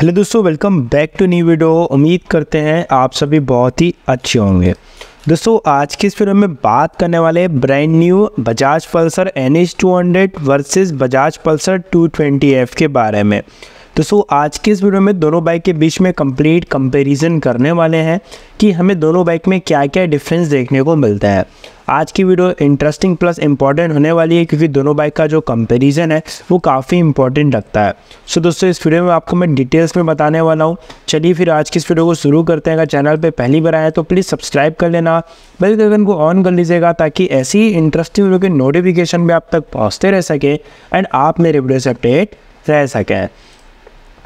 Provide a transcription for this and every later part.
hello दोस्तों welcome back to new video उम्मीद करते हैं आप सभी बहुत ही अच्छे होंगे दोस्तों आज के इस वीडियो में बात करने वाले brand new Bajaj Pulsar N H two hundred versus Bajaj Pulsar two twenty F के बारे में तो सो आज के इस वीडियो में दोनों बाइक के बीच में कंप्लीट कंपैरिजन करने वाले हैं कि हमें दोनों बाइक में क्या क्या डिफरेंस देखने को मिलता है आज की वीडियो इंटरेस्टिंग प्लस इंपॉर्टेंट होने वाली है क्योंकि दोनों बाइक का जो कंपैरिजन है वो काफ़ी इंपॉर्टेंट लगता है सो दोस्तों इस वीडियो में आपको मैं डिटेल्स में बताने वाला हूँ चलिए फिर आज की इस वीडियो को शुरू करते हैं अगर चैनल पर पहली बार आए तो प्लीज़ सब्सक्राइब कर लेना बेल आइकन को ऑन कर लीजिएगा ताकि ऐसी ही इंटरेस्टिंग वीडियो के नोटिफिकेशन भी आप तक पहुँचते रह सके एंड आप मेरे वीडियो से अपडेट रह सकें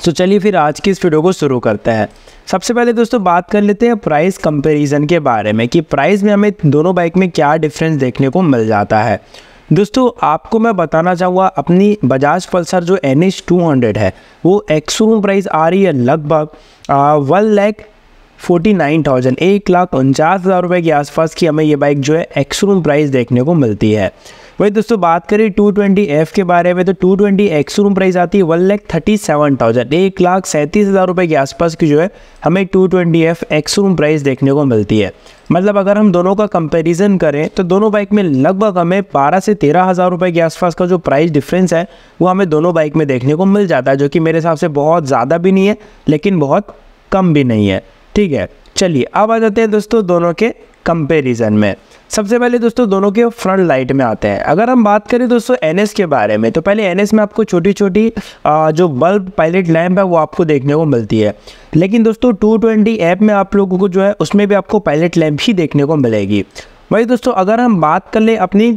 तो चलिए फिर आज की इस वीडियो को शुरू करते हैं सबसे पहले दोस्तों बात कर लेते हैं प्राइस कंपैरिजन के बारे में कि प्राइस में हमें दोनों बाइक में क्या डिफरेंस देखने को मिल जाता है दोस्तों आपको मैं बताना चाहूँगा अपनी बजाज पल्सर जो एन एच टू हंड्रेड है वो एक्सरूम प्राइस आ रही है लगभग one lakh forty nine thousand एक लाख उनचास हज़ार रुपये के आसपास की हमें ये बाइक जो है एक्सरूम प्राइस देखने को मिलती है वही दोस्तों बात करें टू ट्वेंटी एफ के बारे में तो टू ट्वेंटी एक्सरूम प्राइस आती है one lakh thirty seven thousand एक लाख सैंतीस हज़ार रुपये के आसपास की जो है हमें two twenty F ex showroom price देखने को मिलती है मतलब अगर हम दोनों का कंपेरिज़न करें तो दोनों बाइक में लगभग हमें बारह से तेरह हज़ार रुपये के आसपास का जो प्राइस डिफरेंस है वो हमें दोनों बाइक में देखने को मिल जाता है जो कि मेरे हिसाब से बहुत ज़्यादा भी नहीं है लेकिन बहुत कम भी नहीं है ठीक है चलिए अब आ जाते हैं दोस्तों दोनों के कंपेरिजन में सबसे पहले दोस्तों दोनों के फ्रंट लाइट में आते हैं अगर हम बात करें दोस्तों एन के बारे में तो पहले एनएस में आपको छोटी छोटी जो बल्ब पायलट लैम्प है वो आपको देखने को मिलती है लेकिन दोस्तों 220 ऐप में आप लोगों को जो है उसमें भी आपको पायलट लैम्प ही देखने को मिलेगी वही दोस्तों अगर हम बात कर लें अपनी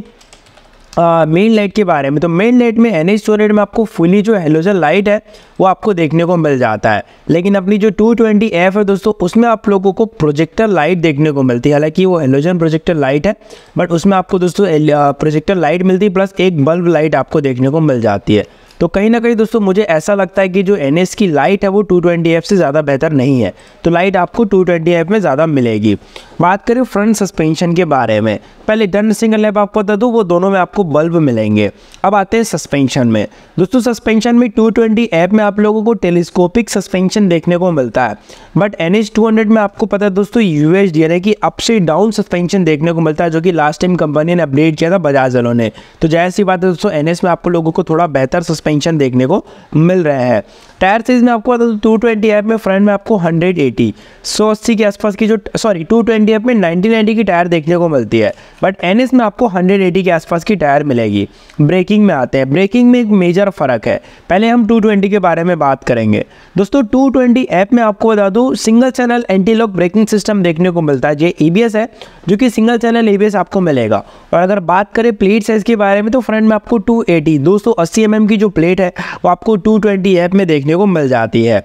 मेन uh, लाइट के बारे में तो मेन लाइट में एन एच में आपको फुली जो हेलोजन लाइट है वो आपको देखने को मिल जाता है लेकिन अपनी जो 220 एफ है दोस्तों उसमें आप लोगों को प्रोजेक्टर लाइट देखने को मिलती है हालांकि वो हेलोजन प्रोजेक्टर लाइट है बट उसमें आपको दोस्तों प्रोजेक्टर लाइट मिलती है प्लस एक बल्ब लाइट आपको देखने को मिल जाती है तो कहीं ना कहीं दोस्तों मुझे ऐसा लगता है कि जो एन की लाइट है वो 220F से ज़्यादा बेहतर नहीं है तो लाइट आपको 220F में ज़्यादा मिलेगी बात करें फ्रंट सस्पेंशन के बारे में पहले डन सिंगल लैप आपको बता दूँ वो दोनों में आपको बल्ब मिलेंगे अब आते हैं सस्पेंशन में दोस्तों सस्पेंशन में ट्वेंटी ऐप में आप लोगों को टेलीस्कोपिक सस्पेंशन देखने को मिलता है बट एन में आपको पता है दोस्तों यू यानी कि अप से डाउन सस्पेंशन देखने को मिलता है जो कि लास्ट टाइम कंपनी ने अपडेट किया था बजाज वालों ने तो जैसी सी बात है दोस्तों एन में आपको लोगों को थोड़ा बेहतर सस्पेंशन एक्सपेंशन देखने को मिल रहे हैं टायर साइज में आपको बता दो टू ट्वेंटी एफ में फ्रंट में आपको हंड्रेड एटी सौ अस्सी के आसपास की जो सॉरी टू ट्वेंटी एफ में नाइनटी नाइनटी की टायर देखने को मिलती है बट एन एस में आपको हंड्रेड एटी के आसपास की टायर मिलेगी ब्रेकिंग में आते हैं ब्रेकिंग में एक मेजर फ़र्क है पहले हम टू ट्वेंटी के बारे में बात करेंगे दोस्तों टू ट्वेंटी एफ में आपको बता दूँ single channel anti lock braking system देखने को मिलता है ये ई e है जो कि सिंगल चैनल ई आपको मिलेगा और अगर बात करें प्लेट साइज़ के बारे में तो फ्रंट में आपको टू एटी दो सौ अस्सी एम एम की जो प्लेट है वो आपको टू ट्वेंटी ऐप में देखने को मिल जाती है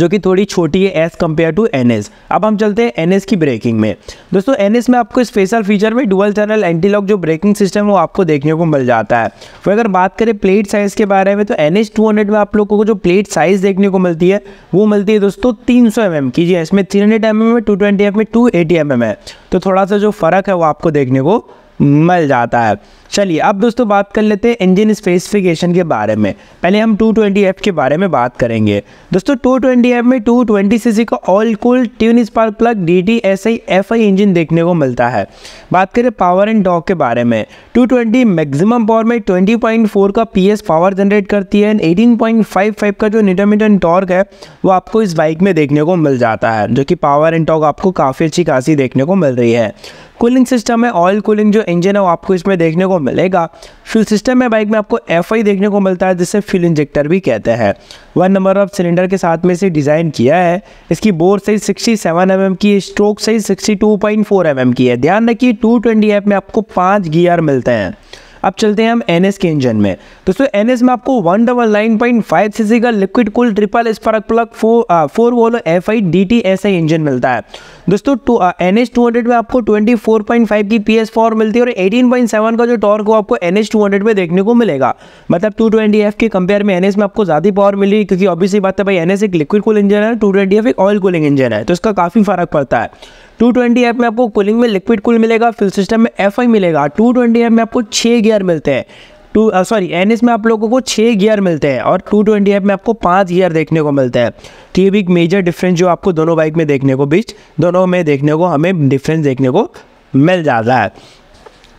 जो कि थोड़ी छोटी है एज़ कम्पेयर टू एन अब हम चलते हैं एन की ब्रेकिंग में दोस्तों एन में आपको स्पेशल फीचर में डुअल चैनल एंटीलॉक जो ब्रेकिंग सिस्टम वो आपको देखने को मिल जाता है वो अगर बात करें प्लेट साइज़ के बारे में तो एन एच में आप लोगों को जो प्लेट साइज़ देखने को मिलती है वो मिलती है दोस्तों तीन सौ mm की जी इसमें three hundred M M two twenty M में टू एटी एम एम है तो थोड़ा सा जो फ़र्क है वो आपको देखने को मिल जाता है चलिए अब दोस्तों बात कर लेते हैं इंजन स्पेसिफिकेशन के बारे में पहले हम 220F के बारे में बात करेंगे दोस्तों 220F में 220 सीसी का oil cool twin spark plug D T S I F I engine देखने को मिलता है बात करें पावर एंड टॉक के बारे में 220 मैक्सिमम पावर में 20.4 का पीएस पावर जनरेट करती है एंड 18.55 का जो निटरमीडियन टॉर्क है वो आपको इस बाइक में देखने को मिल जाता है जो कि पावर एंड टॉक आपको काफ़ी अच्छी खासी देखने को मिल रही है कूलिंग सिस्टम है ऑयल कूलिंग जो इंजन है वो आपको इसमें देखने को को मिलेगा फ्यूल सिस्टम में बाइक में आपको एफ देखने को मिलता है जिसे फ्यूल इंजेक्टर भी कहते हैं वन नंबर ऑफ सिलेंडर के साथ में इसे डिज़ाइन किया है इसकी bore size sixty seven mm की stroke size sixty two point four mm की है ध्यान रखिए 220 एप में आपको पाँच गियर मिलते हैं अब चलते हैं हम एन के इंजन में दोस्तों एन में आपको one double nine point five C का liquid cool triple spark plug four four valve F I D T S I engine मिलता है दोस्तों two N H two hundred में आपको ट्वेंटी फोर पॉइंट फाइव की P S power मिलती है और एटीन पॉइंट सेवन का जो टॉर्क हो आपको एन एच टू हंड्रेड में देखने को मिलेगा मतलब टू ट्वेंटी एफ के कंपेयर में एन एस में आपको ज़्यादा पावर मिली क्योंकि ऑब्वियसली बात है भाई एन एस एक लिक्विड कूल इंजन है टू ट्वेंटी एफ एक ऑयल कूलिंग इंजन है तो इसका काफ़ी फर्क पड़ता है टू ट्वेंटी एफ में आपको कूलिंग में लिक्विड कूल मिलेगा फिल सिस्टम में एफ आई मिलेगा टू ट्वेंटी एफ में आपको छः गियर मिलते हैं टू सॉरी एन में आप लोगों को छः गियर मिलते हैं और टू ट्वेंटी एफ में आपको पाँच गियर देखने को मिलते हैं तो ये भी एक मेजर डिफरेंस जो आपको दोनों बाइक में देखने को बीच दोनों में देखने को हमें डिफरेंस देखने को मिल जाता है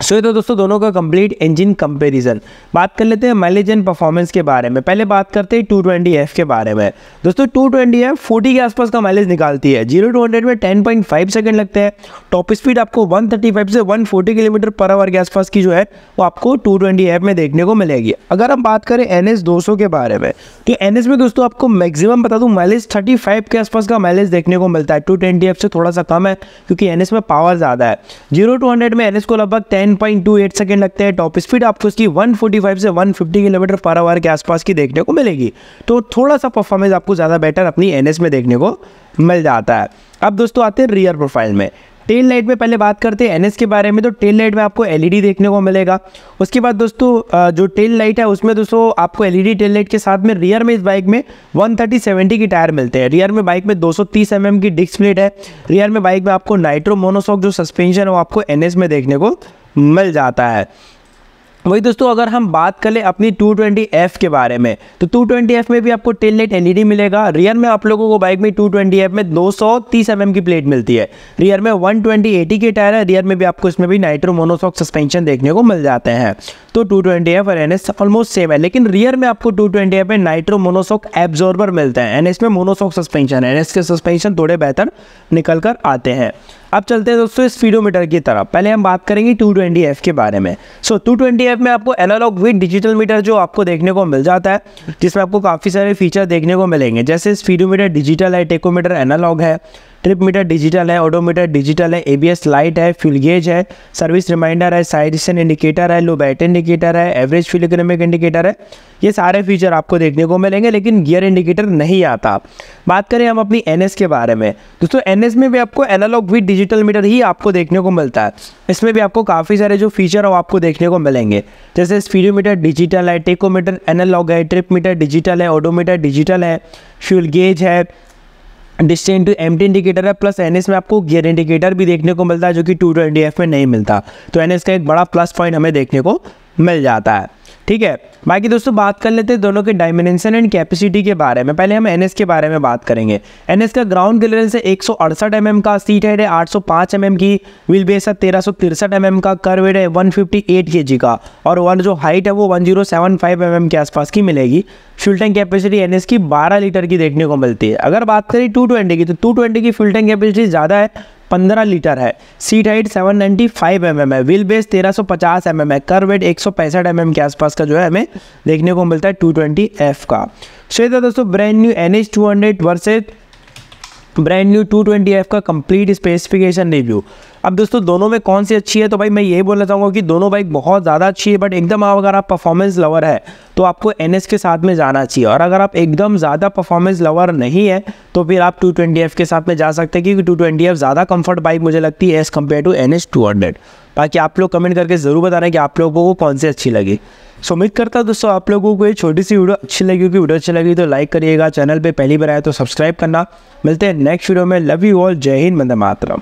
सो ये तो दोस्तों दोनों का कंप्लीट इंजन कंपैरिजन बात कर लेते हैं माइलेज एंड परफॉर्मेंस के बारे में पहले बात करते हैं टू ट्वेंटी एफ के बारे में दोस्तों टू ट्वेंटी एफ फोर्टी के आसपास का माइलेज निकालती है जीरो टू हंड्रेड में टेन पॉइंट फाइव सेकेंड लगते हैं टॉप स्पीड आपको वन थर्टी फाइव से one forty kilometre per hour के आसपास की जो है वो आपको टू ट्वेंटी एफ में देखने को मिलेगी अगर हम बात करें एन एस दो के बारे में तो एन में दोस्तों आपको मैक्सिमम बता दूँ माइलेज थर्टी फाइव के आसपास का माइलेज देखने को मिलता है टू ट्वेंटी एफ से थोड़ा सा कम है क्योंकि एन में पावर ज़्यादा है जीरो टू हंड्रेड में एन एस को लगभग टेन 10.28 सेकंड लगते हैं टॉप स्पीड आपको उसकी 145 से 150 किलोमीटर पर आवर के आसपास की देखने को मिलेगी तो थोड़ा सा परफॉर्मेंस आपको ज़्यादा बेटर अपनी एन में देखने को मिल जाता है अब दोस्तों आते हैं रियर प्रोफाइल में टेल लाइट में पहले बात करते हैं एन के बारे में तो टेल लाइट में आपको एल e देखने को मिलेगा उसके बाद दोस्तों जो टेल लाइट है उसमें दोस्तों आपको एल ई टेल लाइट के साथ में रियर में इस बाइक में 130 70 की टायर मिलते हैं रियर में बाइक में 230 सौ mm की डिस्क प्लेट है रियर में बाइक में आपको नाइट्रो मोनोसॉक जो सस्पेंशन है वो आपको एन में देखने को मिल जाता है वही दोस्तों अगर हम बात कर ले अपनी 220F के बारे में तो 220F में भी आपको टेल लेट एलईडी मिलेगा रियर में आप लोगों को बाइक में 220F में 230 mm की प्लेट मिलती है रियर में 120 एटी के टायर है रियर में भी आपको इसमें भी नाइट्रो मोनोसॉक सस्पेंशन देखने को मिल जाते हैं तो टू ट्वेंटी एफ और एन एस ऑलमोस्ट सेम है लेकिन रियर में आपको टू ट्वेंटी एफ में नाइट्रो मोनोसॉक एब्जॉर्बर मिलता है एन एस में मोनोसॉक सस्पेंशन है एन एस के सस्पेंशन थोड़े बेहतर निकल कर आते हैं अब चलते हैं दोस्तों स्पीडोमीटर की तरफ पहले हम बात करेंगे 220F के बारे में सो so, 220F में आपको एनालॉग विद डिजिटल मीटर जो आपको देखने को मिल जाता है जिसमें आपको काफ़ी सारे फीचर देखने को मिलेंगे जैसे स्पीडोमीटर डिजिटल है टेकोमीटर एनालॉग है ट्रिप मीटर डिजिटल है ऑडोमीटर डिजिटल है एबीएस लाइट है फ्यूल गेज है सर्विस रिमाइंडर है साइडिशन इंडिकेटर है लो बैट इंडिकेटर है एवरेज फ्यूल इकोनॉमिक इंडिकेटर है ये सारे फीचर आपको देखने को मिलेंगे लेकिन गियर इंडिकेटर नहीं आता बात करें हम अपनी एन के बारे में दोस्तों एन में भी आपको एनालॉग विथ डिजिटल मीटर ही आपको देखने को मिलता है इसमें भी आपको काफ़ी सारे जो फीचर है वो आपको देखने को मिलेंगे जैसे स्पीडोमीटर डिजिटल है टेकोमीटर एनालॉग है ट्रिप मीटर डिजिटल है ऑडोमीटर डिजिटल है फ्यूल गेज है डिस्टेंट टू एम इंडिकेटर है प्लस एन में आपको गियर इंडिकेटर भी देखने को मिलता है जो कि टू ट्वेंटी एफ में नहीं मिलता तो एन का एक बड़ा प्लस पॉइंट हमें देखने को मिल जाता है ठीक है बाकी दोस्तों बात कर लेते हैं दोनों के डायमेंशन एंड कैपेसिटी के बारे में पहले हम एनएस के बारे में बात करेंगे एनएस का ग्राउंड क्लियरेंस है एक सौ अड़सठ एम का सीट हेड है 805 एम mm की व्हील बेस है तेरह सौ तिरसठ एम का कर्व हेड है 158 फिफ्टी का और वन जो हाइट है वो 1075 जीरो mm के आसपास की मिलेगी फ्यूल टैंक कैपेसिटी एन की 12 लीटर की देखने को मिलती है अगर बात करें 220 की तो 220 की फ्यूल टैंक कैपेसिटी ज़्यादा है 15 लीटर है सीट हाइट 795 mm है व्हील बेस 1350 mm है कर वेट एक सौ mm के आसपास का जो है हमें देखने को मिलता है 220F का सो ये था दोस्तों brand new N H two versus brand new two twenty F का कंप्लीट स्पेसिफिकेशन रिव्यू अब दोस्तों दोनों में कौन सी अच्छी है तो भाई मैं ये बोलना चाहूँगा कि दोनों बाइक बहुत ज़्यादा अच्छी है बट एकदम आप अगर आप परफॉर्मेंस लवर है तो आपको एन के साथ में जाना चाहिए और अगर आप एकदम ज़्यादा परफॉर्मेंस लवर नहीं है तो फिर आप टू के साथ में जा सकते हैं क्योंकि टू ज़्यादा कम्फर्ट बाइक मुझे लगती है as compare to N S बाकी आप लोग कमेंट करके ज़रूर बताना कि आप लोगों को कौन सी अच्छी लगी सो उम्मीद करता हूँ दोस्तों आप लोगों को ये छोटी सी वीडियो अच्छी लगी होगी वीडियो अच्छी लगी तो लाइक करिएगा चैनल पर पहली बार आए तो सब्सक्राइब करना मिलते हैं नेक्स्ट वीडियो में love you all Jai Hind मंद मातरम